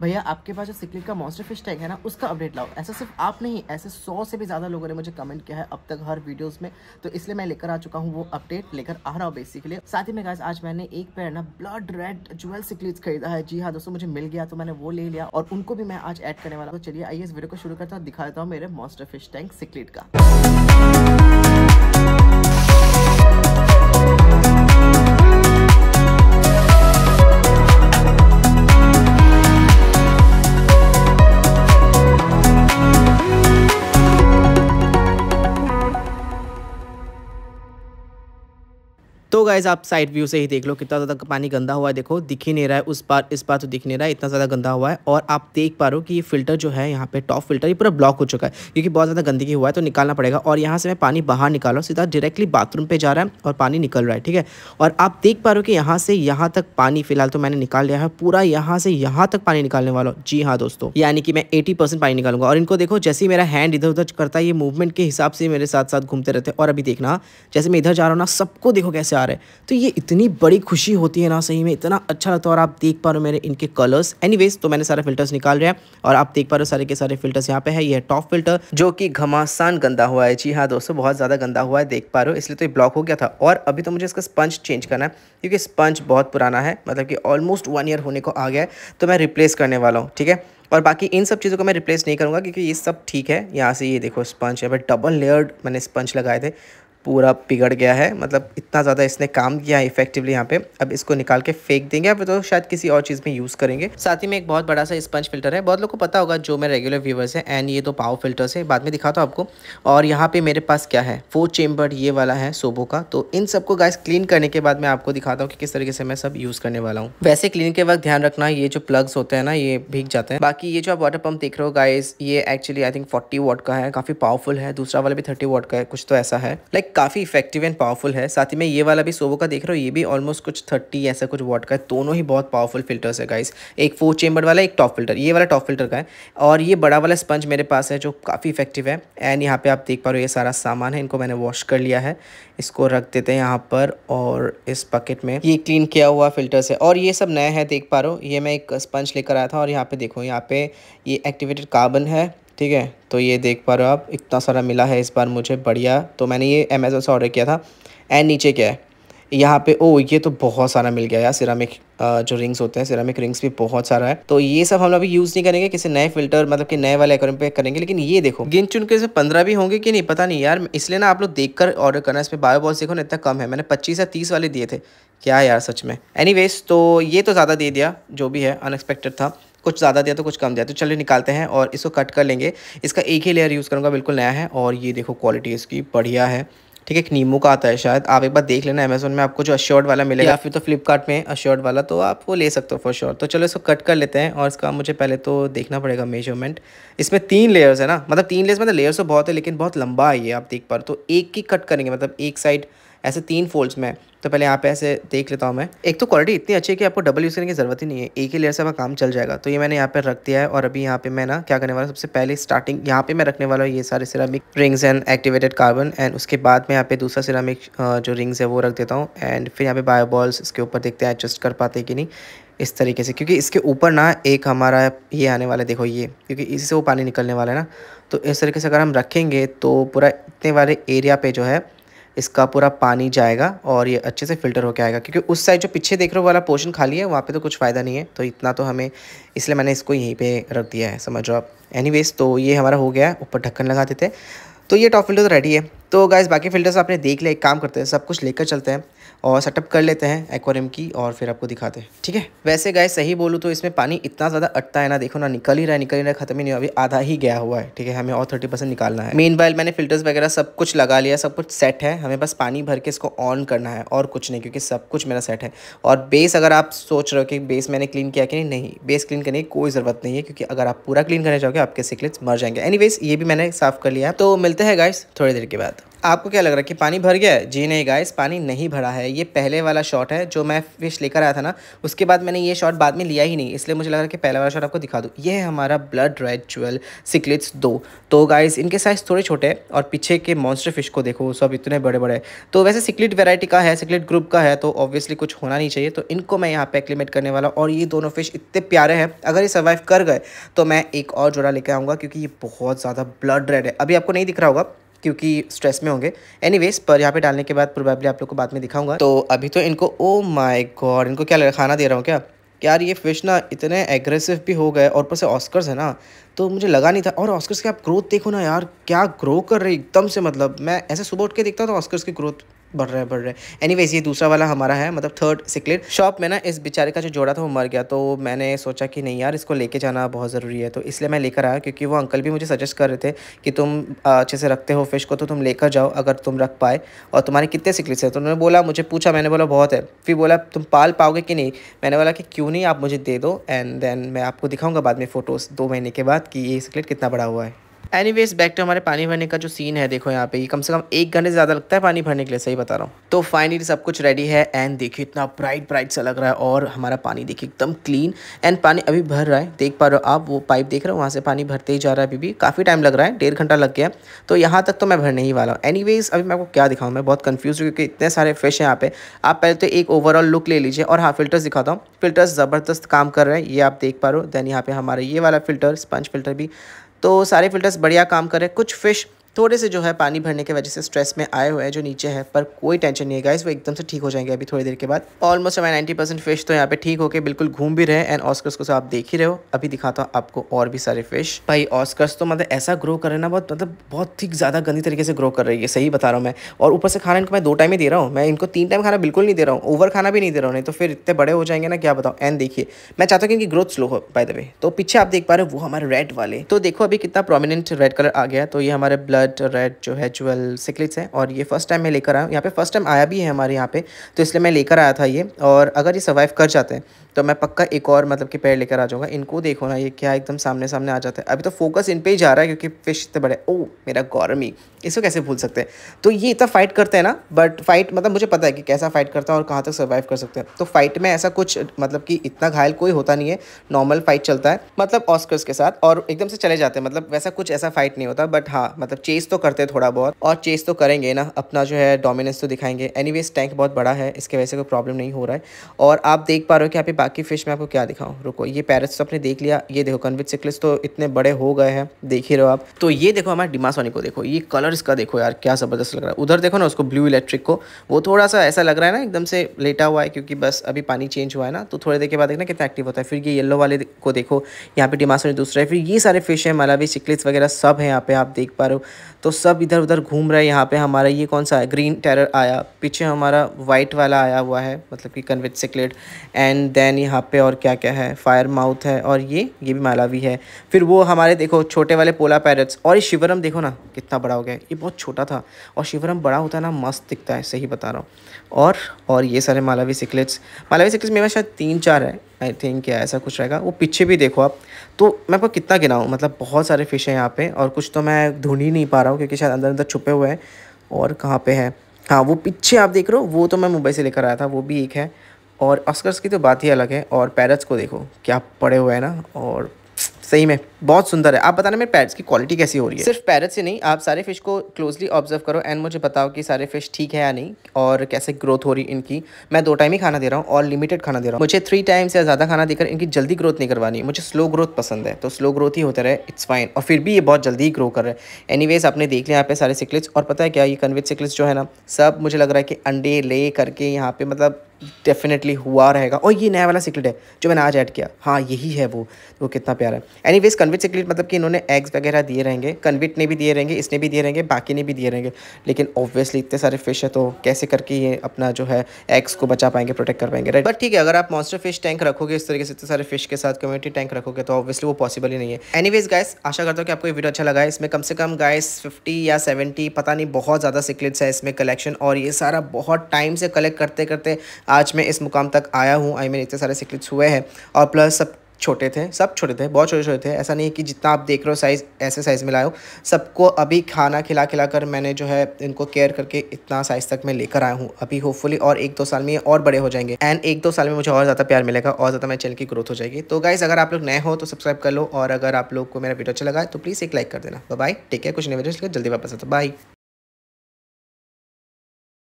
भैया आपके पास जो सिकलेट का मॉन्स्टर फिश टैग है ना उसका अपडेट लाओ ऐसा सिर्फ आप नहीं ऐसे सौ से भी ज़्यादा लोगों ने मुझे कमेंट किया है अब तक हर वीडियोस में तो इसलिए मैं लेकर आ चुका हूँ वो अपडेट लेकर आ रहा हूँ बेसिकली साथ ही में गाइस आज मैंने एक पेयर ना ब्लड रेड ज्वेल सिकलेट्स खरीदा है जी हाँ दोस्तों मुझे मिल गया तो मैंने वो ले लिया और उनको भी मैं आज एड करने वाला तो चलिए आइए इस वीडियो को शुरू करता हूँ दिखा देता हूँ मेरे मॉन्स्टर फिश टैंक सिकलेट का तो गाइज़ आप साइड व्यू से ही देख लो कितना ज़्यादा पानी गंदा हुआ है देखो दिख ही नहीं रहा है उस पार इस पार तो दिख नहीं रहा है इतना ज़्यादा गंदा हुआ है और आप देख पा रहे हो कि ये फिल्टर जो है यहाँ पे टॉप फिल्टर ये पूरा ब्लॉक हो चुका है क्योंकि बहुत ज़्यादा गंदगी हुआ है तो निकालना पड़ेगा और यहाँ से मैं पानी बाहर निकालो सीधा डायरेक्टली बाथरूम पर जा रहा है और पानी निकल रहा है ठीक है और आप देख पा रहे हो कि यहाँ से यहाँ तक पानी फिलहाल तो मैंने निकाल लिया है पूरा यहाँ से यहाँ तक पानी निकालने वाला हूँ जी हाँ दोस्तों यानी कि मैं एटी पानी निकालूंगा और इनको देखो जैसे ही मेरा हैंड इधर उधर करता है ये मूवमेंट के हिसाब से मेरे साथ साथ घूमते रहते हैं और अभी देखना जैसे मैं इधर जा रहा हूँ ना सबको देखो कैसे जा मज़ेदार है तो ये इतनी बड़ी खुशी होती है ना सही में इतना अच्छा लगता है और आप देख पा रहे हो मेरे इनके कलर्स एनीवेज तो मैंने सारे फिल्टर्स निकाल रहे हैं और आप देख पा रहे हो सारे के सारे फिल्टर्स यहाँ पे है ये टॉप फिल्टर जो कि घमासान गंदा हुआ है जी हाँ दोस्तों बहुत ज़्यादा गंदा हुआ है देख पा रहे हो इसलिए तो ये ब्लॉक हो गया था और अभी तो मुझे इसका स्पंज चेंज करना है क्योंकि स्पंज बहुत पुराना है मतलब कि ऑलमोस्ट वन ईयर होने को आ गया है तो मैं रिप्लेस करने वाला हूँ ठीक है और बाकी इन सब चीज़ों को मैं रिप्लेस नहीं करूँगा क्योंकि ये सब ठीक है यहाँ से ये देखो स्पंज है बट डबल लेयर्ड मैंने स्पंज लगाए थे पूरा बिगड़ गया है मतलब इतना ज़्यादा इसने काम किया है इफेक्टिवली यहाँ पे अब इसको निकाल के फेंक देंगे अब तो शायद किसी और चीज़ में यूज़ करेंगे साथ ही में एक बहुत बड़ा सा स्पंज फिल्टर है बहुत लोग को पता होगा जो मेरे रेगुलर व्यूवर्स हैं एंड ये तो पावर फिल्टर्स है बाद में दिखाता हूँ आपको और यहाँ पे मेरे पास क्या है फोर चेम्बर ये वाला है सोबो का तो इन सबको गैस क्लीन करने के बाद मैं आपको दिखाता हूँ कि किस तरीके से मैं सब यूज़ करने वाला हूँ वैसे क्लीन के वक्त ध्यान रखना ये जो प्लग्स होते हैं ना ये भीग जाते हैं बाकी ये जो आप वाटर पम्प देख रहे हो गाइस ये actually I think forty watt का है काफ़ी पावरफुल है दूसरा वाला भी थर्टी वॉट का है कुछ तो ऐसा है लाइक काफ़ी इफेक्टिव एंड पावरफुल है साथ ही में ये वाला भी सोवो का देख रहा हो ये भी ऑलमोस्ट कुछ थर्टी ऐसा कुछ वॉट का है दोनों ही बहुत पावरफुल फिल्टर्स है गाइस एक फोर चेंबर वाला एक टॉप फिल्टर ये वाला टॉप फिल्टर का है और ये बड़ा वाला स्पंज मेरे पास है जो काफ़ी इफेक्टिव है एंड यहाँ पर आप देख पा रहे हो ये सारा सामान है इनको मैंने वॉश कर लिया है इसको रख देते हैं यहाँ पर और इस पकेट में ये क्लीन किया हुआ फिल्टर्स है और ये सब नया है देख पा रहे हो ये मैं एक स्पंज लेकर आया था और यहाँ पर देखो यहाँ पे ये एक्टिवेटेड कार्बन है ठीक है तो ये देख पा रहे हो आप इतना सारा मिला है इस बार मुझे बढ़िया तो मैंने ये अमेज़ोन से ऑर्डर किया था एंड नीचे क्या है यहाँ पे ओ ये तो बहुत सारा मिल गया यार सिरामिक जो रिंग्स होते हैं सिरामिक रिंग्स भी बहुत सारा है तो ये सब हम अभी यूज़ नहीं करेंगे किसी नए फिल्टर मतलब कि नए वाले एक्वेरियम पे करेंगे लेकिन ये देखो गिन चुन के पंद्रह भी होंगे कि नहीं पता नहीं यार इसलिए ना आप लोग देख कर ऑर्डर करना इसमें बायो बॉल्स देखो ना इतना कम है मैंने पच्चीस या तीस वाले दिए थे क्या यार सच में एनी तो ये तो ज़्यादा दे दिया जो भी है अनएक्सपेक्टेड था कुछ ज़्यादा दिया तो कुछ कम दिया तो चलिए निकालते हैं और इसको कट कर लेंगे इसका एक ही लेयर यूज़ करूँगा बिल्कुल नया है और ये देखो क्वालिटी इसकी बढ़िया है ठीक है नीमू का आता है शायद आप एक बार देख लेना अमेजोन में आपको जो अश्योर्ड वाला मिलेगा या फिर तो फ्लिपकार्ट में अश्योर्ड वाला तो आप वो ले सकते हो फॉर श्योर तो चलो इसको कट कर लेते हैं और इसका मुझे पहले तो देखना पड़ेगा मेजरमेंट इसमें तीन लेयर्स है ना मतलब तीन लेयर्स मतलब लेयर्स तो बहुत है लेकिन बहुत लंबा है ये आप देख पा रहे तो एक ही कट करेंगे मतलब एक साइड ऐसे तीन फोल्ड्स में तो पहले यहाँ पे ऐसे देख लेता हूँ मैं एक तो क्वालिटी इतनी अच्छी है कि आपको डबल यूज़ करने की ज़रूरत ही नहीं है एक ही लेयर से आपका काम चल जाएगा तो ये मैंने यहाँ पे रख दिया है और अभी यहाँ पे मैं ना क्या करने वाला सबसे पहले स्टार्टिंग यहाँ पे मैं रखने वाला हूँ ये सारे ceramic rings and activated carbon and उसके बाद मैं यहाँ पे दूसरा सिरामिक जो रिंग्स है वो रख देता हूँ एंड फिर यहाँ पे बायोबॉल्स इसके ऊपर देखते हैं एडजस्ट कर पाते कि नहीं इस तरीके से क्योंकि इसके ऊपर ना एक हमारा ये आने वाला है देखो ये क्योंकि इससे वो पानी निकलने वाला है ना तो इस तरीके से अगर हम रखेंगे तो पूरा इतने वाले एरिया पे जो है इसका पूरा पानी जाएगा और ये अच्छे से फिल्टर होकर आएगा क्योंकि उस साइड जो पीछे देख रहे हो वाला पोर्शन खाली है वहाँ पे तो कुछ फ़ायदा नहीं है तो इतना तो हमें इसलिए मैंने इसको यहीं पे रख दिया है समझो आप एनीवेज तो ये हमारा हो गया ऊपर ढक्कन लगा देते तो ये टॉप फिल्टर तो रेडी है तो गाइज़ बाकी फिल्टर्स आपने देख लिया एक काम करते हैं सब कुछ लेकर चलते हैं और सेटअप कर लेते हैं एक्वेरियम की और फिर आपको दिखाते हैं ठीक है वैसे गाय सही बोलूँ तो इसमें पानी इतना ज़्यादा अटता है ना देखो ना निकल ही रहा है निकल ही रहा है खत्म ही नहीं अभी आधा ही गया हुआ है ठीक है हमें और थर्टी परसेंट निकालना है मेन बाइल मैंने फिल्टर्स वगैरह सब कुछ लगा लिया सब कुछ सेट है हमें बस पानी भर के इसको ऑन करना है और कुछ नहीं क्योंकि सब कुछ मेरा सेट है और बेस अगर आप सोच रहे हो कि बेस मैंने क्लीन किया कि नहीं नहीं बेस क्लीन करने की कोई ज़रूरत नहीं है क्योंकि अगर आप पूरा क्लीन करने जाओगे आपके सिकलेट्स मर जाएंगे एनी ये भी मैंने साफ़ कर लिया तो मिलते हैं गाइस थोड़ी देर के बाद आपको क्या लग रहा है कि पानी भर गया है जी नहीं गाइस पानी नहीं भरा है ये पहले वाला शॉट है जो मैं फिश लेकर आया था ना उसके बाद मैंने ये शॉट बाद में लिया ही नहीं इसलिए मुझे लगा कि पहला वाला शॉट आपको दिखा दूँ ये है हमारा ब्लड रेड ज्वेल सिकलेट्स दो तो गाइज इनके साइज़ थोड़े छोटे और पीछे के मॉन्स्टर फिश को देखो सब इतने बड़े बड़े तो वैसे सिकलेट वेराइटी का है सिकलेट ग्रुप का है तो ऑब्वियसली कुछ होना नहीं चाहिए तो इनको मैं यहाँ पे एक्लीमेट करने वाला और ये दोनों फिश इतने प्यारे हैं अगर ये सर्वाइव कर गए तो मैं एक और जोड़ा लेकर आऊँगा क्योंकि ये बहुत ज़्यादा ब्लड रेड है अभी आपको नहीं दिख रहा होगा क्योंकि स्ट्रेस में होंगे एनीवेज पर यहाँ पे डालने के बाद प्रोबेबली आप लोग को बाद में दिखाऊंगा तो अभी तो इनको ओ माय गॉड इनको क्या खाना दे रहा हूँ क्या यार ये फिश ना इतने एग्रेसिव भी हो गए और ऊपर से ऑस्कर्स है ना तो मुझे लगा नहीं था और ऑस्कर्स की आप ग्रोथ देखो ना यार क्या ग्रो कर रही एकदम से मतलब मैं ऐसे सुबह उठ के देखता था ऑस्कर्स की ग्रोथ बढ़ रहा है बढ़ रहे एनी वेज ये दूसरा वाला हमारा है मतलब थर्ड सिकलेट शॉप में ना इस बेचारे का जो जोड़ा था वो मर गया तो मैंने सोचा कि नहीं यार इसको लेके जाना बहुत ज़रूरी है तो इसलिए मैं लेकर आया क्योंकि वो अंकल भी मुझे सजेस्ट कर रहे थे कि तुम अच्छे से रखते हो फिश को तो तुम लेकर जाओ अगर तुम रख पाए और तुम्हारे कितने सिकलेट्स हैं तो उन्होंने बोला मुझे पूछा मैंने बोला बहुत है फिर बोला तुम पाल पाओगे कि नहीं मैंने बोला कि क्यों नहीं आप मुझे दे दो एंड देन मैं आपको दिखाऊँगा बाद में फ़ोटोज़ दो महीने के बाद कि ये सिकलेट कितना बड़ा हुआ है एनीवेज बैक टू हमारे पानी भरने का जो सीन है देखो यहाँ पे ये कम से कम एक घंटे ज़्यादा लगता है पानी भरने के लिए सही बता रहा हूँ तो फाइनली सब कुछ रेडी है एंड देखिए इतना ब्राइट ब्राइट सा लग रहा है और हमारा पानी देखिए एकदम क्लीन एंड पानी अभी भर रहा है देख पा रहे हो आप वो पाइप देख रहे हो वहाँ से पानी भरते ही जा रहा है अभी भी काफ़ी टाइम लग रहा है डेढ़ घंटा लग गया तो यहाँ तक तो मैं भरने ही वाला हूँ एनी अभी मैं आपको क्या दिखाऊँ मैं बहुत कन्फ्यूज़ हूँ क्योंकि इतने सारे फिश हैं यहाँ पे आप पहले तो एक ओवरऑल लुक ले लीजिए और हाँ फिल्टर्स दिखाता हूँ फिल्टर्स ज़बरदस्त काम कर रहे हैं ये आप देख पा रहे हो देन यहाँ पे हमारा ये वाला फिल्टर स्पंज फिल्टर भी तो सारे फ़िल्टर्स बढ़िया काम कर रहे हैं कुछ फ़िश थोड़े से जो है पानी भरने के वजह से स्ट्रेस में आए हुए हैं जो नीचे है पर कोई टेंशन नहीं है गाइस वो एकदम से ठीक हो जाएंगे अभी थोड़ी देर के बाद ऑलमोस्ट हमारे नाइन्टी परसेंट फिश तो यहाँ पे ठीक होकर बिल्कुल घूम भी रहे एंड ऑस्कर्स को आप देख ही रहे हो अभी दिखाता हूँ आपको और भी सारे फिश भाई ऑस्कर्स तो मतलब ऐसा ग्रो कर रहे ना बहुत मतलब बहुत ही ज़्यादा गंदी तरीके से ग्रो कर रही है सही बता रहा हूँ मैं और ऊपर से खाना इनको मैं दो टाइम ही दे रहा हूँ मैं इनको तीन टाइम खाना बिल्कुल नहीं दे रहा हूँ ओवर खाना भी नहीं दे रहा हूँ नहीं तो फिर इतने बड़े हो जाएंगे ना क्या बताओ एंड देखिए मैं चाहता हूँ कि इनकी ग्रोथ स्लो हो पाए तो पीछे आप देख पा रहे हो वो हमारे रेड वाले तो देखो अभी कितना प्रोमिनेंट रेड कलर आ गया तो ये हमारे ब्लड ब्लड रेड जो है ज्वेल सिकलिट्स है और ये फर्स्ट टाइम मैं लेकर आया हूँ यहाँ पे फर्स्ट टाइम आया भी है हमारे यहाँ पे तो इसलिए मैं लेकर आया था ये और अगर ये सर्वाइव कर जाते हैं तो मैं पक्का एक और मतलब कि पेड़ लेकर आ जाऊँगा इनको देखो ना ये क्या एकदम सामने सामने आ जाता है अभी तो फोकस इन पर ही जा रहा है क्योंकि फिश इतने बड़े ओ मेरा गौरमी इसको कैसे भूल सकते हैं तो ये इतना फाइट करते हैं ना बट फाइट मतलब मुझे पता है कि कैसा फाइट करता है और कहाँ तक सर्वाइव कर सकते हैं तो फाइट में ऐसा कुछ मतलब कि इतना घायल कोई होता नहीं है नॉर्मल फाइट चलता है मतलब ऑस्कर्स के साथ और एकदम से चले जाते हैं मतलब वैसा कुछ ऐसा फाइट नहीं होता बट हाँ मतलब चेस तो करते हैं थोड़ा बहुत और चेस तो करेंगे ना अपना जो है डोमिनेंस तो दिखाएंगे एनी टैंक बहुत बड़ा है इसके वजह से कोई प्रॉब्लम नहीं हो रहा है और आप देख पा रहे हो कि आप बाकी फ़िश मैं आपको क्या दिखाऊँ रुको ये पैरट्स तो आपने देख लिया ये देखो कन्विट सिक्लिस तो इतने बड़े हो गए हैं देख ही रहे हो आप तो ये देखो हमारे डिमासोनी को देखो ये कलर इसका देखो यार क्या ज़बरदस्त लग रहा है उधर देखो ना उसको ब्लू इलेक्ट्रिक को वो थोड़ा सा ऐसा लग रहा है ना एकदम से लेटा हुआ है क्योंकि बस अभी पानी चेंज हुआ है ना तो थोड़ी देर के बाद देखना कितना एक्टिव होता है फिर ये येलो वाले को देखो यहाँ पे डिमासोनी दूसरा है फिर ये सारे फिश हैं मलावी सिकलिस वगैरह सब है यहाँ पे आप देख पा रहे हो तो सब इधर उधर घूम रहे हैं यहाँ पे हमारा ये कौन सा ग्रीन टेरर आया पीछे हमारा वाइट वाला आया हुआ है मतलब कि कन्विट सिकलेट एंड देन मैन यहाँ पे और क्या क्या है फायर माउथ है और ये ये भी मालावी है फिर वो हमारे देखो छोटे वाले पोला पैरट्स और ये शिवरम देखो ना कितना बड़ा हो गया ये बहुत छोटा था और शिवरम बड़ा होता है ना मस्त दिखता है सही बता रहा हूँ और और ये सारे मालावी सिकलेट्स मालावी सिकलेट्स मेरे शायद तीन चार है आई थिंक क्या ऐसा कुछ रहेगा वो पीछे भी देखो आप तो मैं आपको कितना गिनाऊँ मतलब बहुत सारे फ़िश हैं यहाँ पर और कुछ तो मैं ढूंढ ही नहीं पा रहा हूँ क्योंकि शायद अंदर अंदर छुपे हुए हैं और कहाँ पर है हाँ वो पीछे आप देख रहे हो वो तो मैं मुंबई से लेकर आया था वो भी एक है और ऑस्कर्स की तो बात ही अलग है और पैरट्स को देखो क्या पड़े हुए हैं ना और सही में बहुत सुंदर है आप बताना मेरे पैरट्स की क्वालिटी कैसी हो रही है सिर्फ पैरट्स ही नहीं आप सारे फिश को क्लोजली ऑब्जर्व करो एंड मुझे बताओ कि सारे फिश ठीक है या नहीं और कैसे ग्रोथ हो रही इनकी मैं दो टाइम ही खाना दे रहा हूँ और लिमिटेड खाना दे रहा हूँ मुझे थ्री टाइम्स या ज़्यादा खाना देकर इनकी जल्दी ग्रोथ नहीं करवानी मुझे स्लो ग्रोथ पसंद है तो स्लो ग्रोथ ही होता रहे इट्स फाइन और फिर भी ये बहुत जल्दी ही ग्रो कर रहे हैं एनी आपने देख लिया यहाँ पे सारे सिकलेट्स और पता है क्या ये कन्विट सिकलेट्स जो है ना सब मुझे लग रहा है कि अंडे ले करके यहाँ पर मतलब डेफिनेटली हुआ रहेगा और ये नया वाला सिकलेट है जो मैंने आज ऐड किया हाँ यही है वो वो कितना प्यारा है एनी वेज कन्विट सिकलीट मतलब कि इन्होंने एग्स वगैरह दिए रहेंगे कन्विट ने भी दिए रहेंगे इसने भी दिए रहेंगे बाकी ने भी दिए रहेंगे लेकिन ऑब्वियसली इतने सारे फिश है तो कैसे करके ये अपना जो है एग्स को बचा पाएंगे प्रोटेक्ट कर पाएंगे राइट बट ठीक है अगर आप मॉन्स्टर फिश टैंक रखोगे इस तरीके से इतने सारे फिश के साथ कम्युनिटी टैंक रखोगे तो ऑब्वियसली वो पॉसिबल ही नहीं है एनी वेज गाइस आशा करता हूँ कि आपको ये वीडियो अच्छा लगा है इसमें कम से कम गाइस फिफ्टी या सेवेंटी पता नहीं बहुत ज़्यादा सिकलेट्स है इसमें कलेक्शन और ये सारा बहुत टाइम से कलेक्ट करते करते आज मैं इस मुकाम तक आया हूँ आई मीन इतने सारे सिकलेट्स हुए हैं और प्लस सब छोटे थे सब छोटे थे बहुत छोटे छोटे थे ऐसा नहीं कि जितना आप देख रहे हो साइज़ ऐसे साइज़ में लाओ सबको अभी खाना खिला खिला कर मैंने जो है इनको केयर करके इतना साइज़ तक मैं लेकर आया हूँ अभी होपफुली और एक दो साल में ये और बड़े हो जाएंगे एंड एक दो साल में मुझे और ज़्यादा प्यार मिलेगा और ज़्यादा मेरे चैनल की ग्रोथ हो जाएगी तो गाइज़ अगर आप लोग नए हो तो सब्सक्राइब कर लो और अगर आप लोग को मेरा वीडियो अच्छा लगा तो प्लीज़ एक लाइक कर देना बाय टेक केयर कुछ नहीं वीडियो जल्दी वापस आता बाई